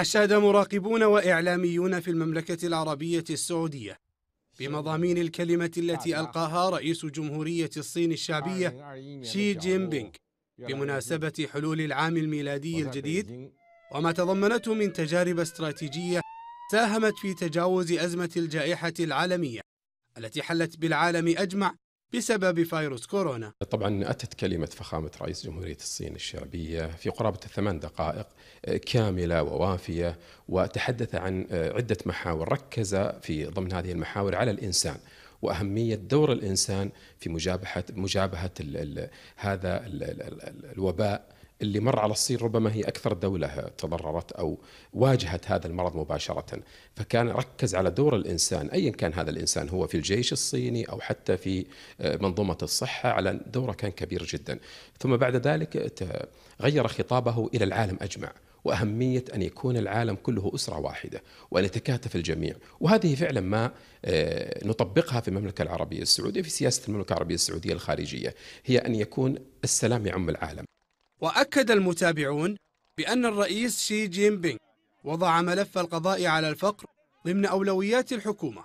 أشاد مراقبون وإعلاميون في المملكة العربية السعودية بمضامين الكلمة التي ألقاها رئيس جمهورية الصين الشعبية شي جين بينغ بمناسبة حلول العام الميلادي الجديد وما تضمنته من تجارب استراتيجية ساهمت في تجاوز أزمة الجائحة العالمية التي حلت بالعالم أجمع بسبب فيروس كورونا طبعا أتت كلمة فخامة رئيس جمهورية الصين الشعبية في قرابة الثمان دقائق كاملة ووافية وتحدث عن عدة محاور ركز في ضمن هذه المحاور على الإنسان واهميه دور الانسان في مجابهه مجابهه الـ الـ هذا الـ الـ الـ الوباء اللي مر على الصين ربما هي اكثر دوله تضررت او واجهت هذا المرض مباشره، فكان ركز على دور الانسان ايا كان هذا الانسان هو في الجيش الصيني او حتى في آه، منظومه الصحه على دوره كان كبير جدا، ثم بعد ذلك غير خطابه الى العالم اجمع واهميه ان يكون العالم كله اسره واحده وان يتكاتف الجميع، وهذه فعلا ما آه، نطبقها في المملكه العربيه السعوديه في سياسه المملكه العربيه السعوديه الخارجيه، هي ان يكون السلام يعم العالم. واكد المتابعون بان الرئيس شي جين بينغ وضع ملف القضاء على الفقر ضمن اولويات الحكومه.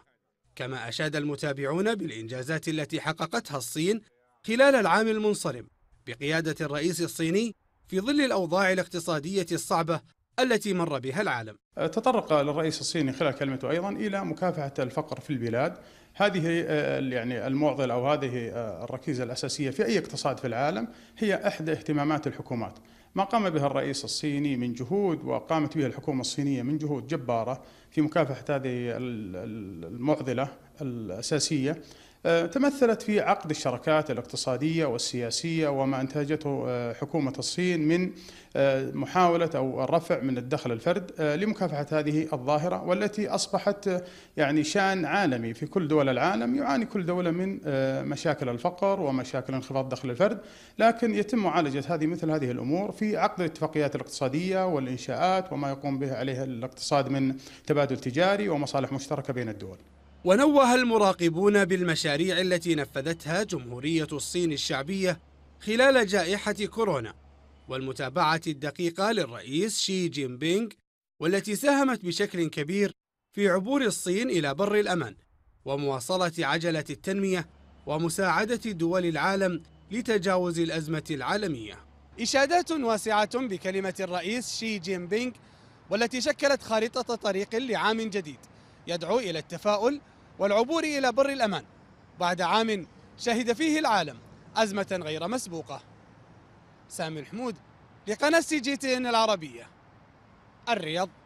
كما اشاد المتابعون بالانجازات التي حققتها الصين خلال العام المنصرم بقياده الرئيس الصيني في ظل الأوضاع الاقتصادية الصعبة التي مر بها العالم تطرق للرئيس الصيني خلال كلمته أيضا إلى مكافحة الفقر في البلاد هذه آه، يعني المعضلة أو هذه آه، الركيزة الأساسية في أي اقتصاد في العالم هي إحدى اهتمامات الحكومات ما قام به الرئيس الصيني من جهود وقامت به الحكومة الصينية من جهود جبارة في مكافحة هذه المعضلة الأساسية آه، تمثلت في عقد الشراكات الاقتصادية والسياسية وما أنتجته آه، حكومة الصين من آه، محاولة أو الرفع من الدخل الفرد لمكافحة هذه الظاهرة والتي أصبحت يعني شأن عالمي في كل دول العالم يعاني كل دولة من مشاكل الفقر ومشاكل انخفاض دخل الفرد لكن يتم معالجة هذه مثل هذه الأمور في عقد الاتفاقيات الاقتصادية والإنشاءات وما يقوم به عليه الاقتصاد من تبادل تجاري ومصالح مشتركة بين الدول ونوه المراقبون بالمشاريع التي نفذتها جمهورية الصين الشعبية خلال جائحة كورونا والمتابعة الدقيقة للرئيس شي جين بينغ والتي ساهمت بشكل كبير في عبور الصين إلى بر الأمان ومواصلة عجلة التنمية ومساعدة دول العالم لتجاوز الأزمة العالمية إشادات واسعة بكلمة الرئيس شي جين بينغ والتي شكلت خارطة طريق لعام جديد يدعو إلى التفاؤل والعبور إلى بر الأمان بعد عام شهد فيه العالم أزمة غير مسبوقة سامي الحمود لقناة سي جي تي إن العربية الرياض